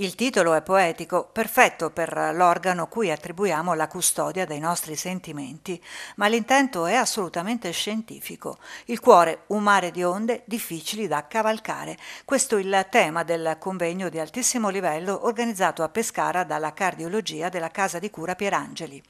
Il titolo è poetico, perfetto per l'organo cui attribuiamo la custodia dei nostri sentimenti, ma l'intento è assolutamente scientifico. Il cuore, un mare di onde difficili da cavalcare. Questo è il tema del convegno di altissimo livello organizzato a Pescara dalla cardiologia della Casa di Cura Pierangeli.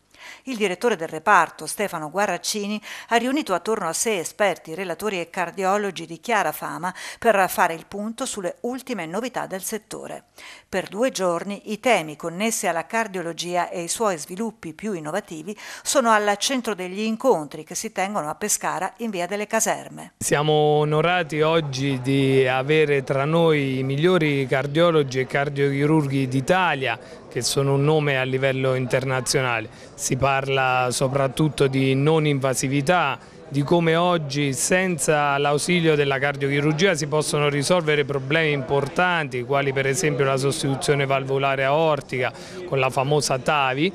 Il direttore del reparto, Stefano Guarraccini, ha riunito attorno a sé esperti, relatori e cardiologi di chiara fama per fare il punto sulle ultime novità del settore. Per due giorni i temi connessi alla cardiologia e i suoi sviluppi più innovativi sono al centro degli incontri che si tengono a Pescara in via delle caserme. Siamo onorati oggi di avere tra noi i migliori cardiologi e cardiochirurghi d'Italia che sono un nome a livello internazionale. Si parla soprattutto di non invasività, di come oggi senza l'ausilio della cardiochirurgia si possono risolvere problemi importanti, quali per esempio la sostituzione valvolare aortica con la famosa TAVI.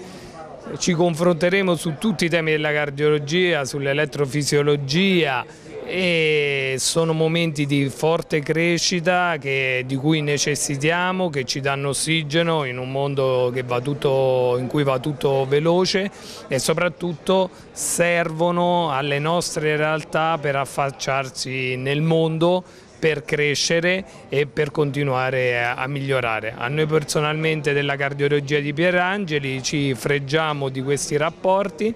Ci confronteremo su tutti i temi della cardiologia, sull'elettrofisiologia, e sono momenti di forte crescita che, di cui necessitiamo, che ci danno ossigeno in un mondo va tutto, in cui va tutto veloce e soprattutto servono alle nostre realtà per affacciarsi nel mondo per crescere e per continuare a migliorare. A noi personalmente della cardiologia di Pierangeli ci freggiamo di questi rapporti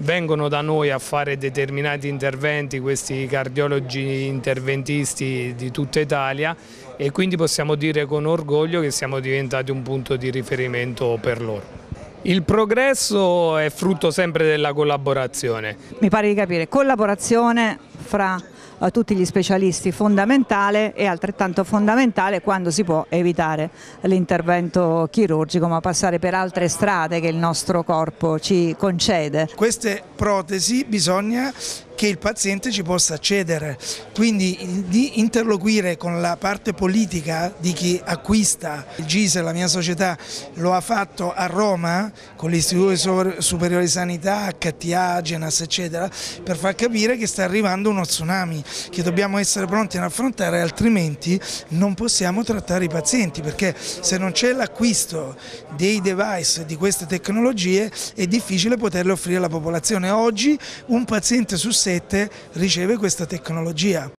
vengono da noi a fare determinati interventi questi cardiologi interventisti di tutta Italia e quindi possiamo dire con orgoglio che siamo diventati un punto di riferimento per loro. Il progresso è frutto sempre della collaborazione. Mi pare di capire, collaborazione fra a tutti gli specialisti fondamentale e altrettanto fondamentale quando si può evitare l'intervento chirurgico ma passare per altre strade che il nostro corpo ci concede. Queste protesi bisogna che il paziente ci possa accedere. Quindi di interloquire con la parte politica di chi acquista il GISE, la mia società lo ha fatto a Roma con l'Istituto Superiore di Sanità, HTA, Genas eccetera, per far capire che sta arrivando uno tsunami che dobbiamo essere pronti ad affrontare altrimenti non possiamo trattare i pazienti perché se non c'è l'acquisto dei device di queste tecnologie è difficile poterle offrire alla popolazione. Oggi un paziente su 6 2007 riceve questa tecnologia.